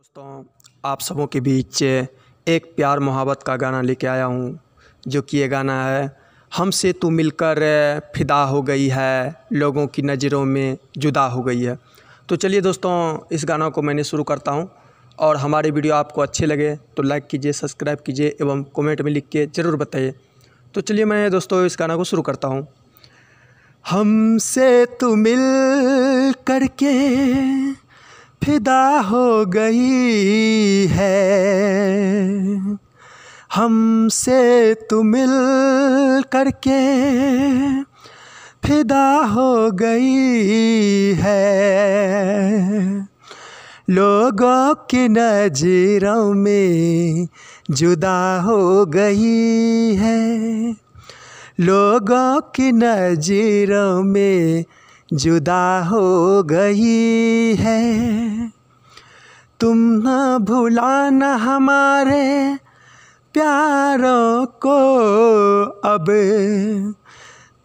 दोस्तों आप सबों के बीच एक प्यार मोहब्बत का गाना लेके आया हूँ जो कि ये गाना है हमसे तू मिलकर फिदा हो गई है लोगों की नज़रों में जुदा हो गई है तो चलिए दोस्तों इस गाना को मैंने शुरू करता हूँ और हमारी वीडियो आपको अच्छे लगे तो लाइक कीजिए सब्सक्राइब कीजिए एवं कमेंट में लिख के ज़रूर बताइए तो चलिए मैं दोस्तों इस गाना को शुरू करता हूँ हमसे तू मिल करके फिदा हो गई है हमसे तू मिल करके फिदा हो गई है लोगों की नजरों में जुदा हो गई है लोगों की नजरों में जुदा हो गई है तुम न भुलाना हमारे प्यारों को अब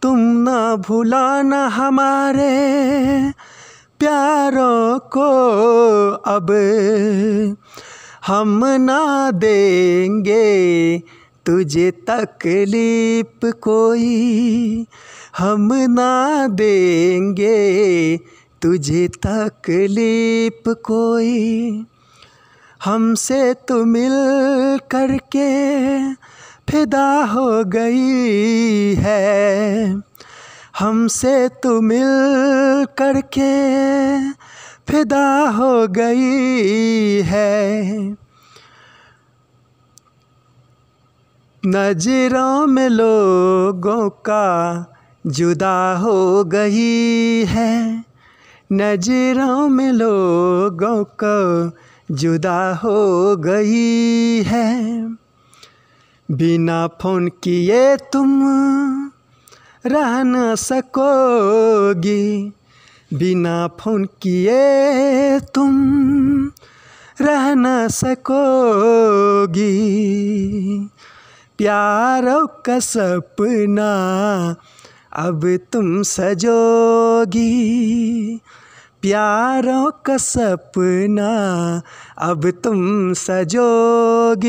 तुम न भुलाना हमारे प्यारों को अब हम ना देंगे तुझे तकलीफ कोई हम ना देंगे तुझे तकलीफ कोई हमसे तो मिल करके फिदा हो गई है हमसे तो मिल करके फिदा हो गई है नजरों में लोगों का जुदा हो गई है नजरों में लोगों को जुदा हो गई है बिना फ़ोन किए तुम रह न सकोगी बिना फ़ोन किए तुम रह न सकोगी प्यारों का सपना अब तुम सजोगी प्यारों का सपना अब तुम सजोगी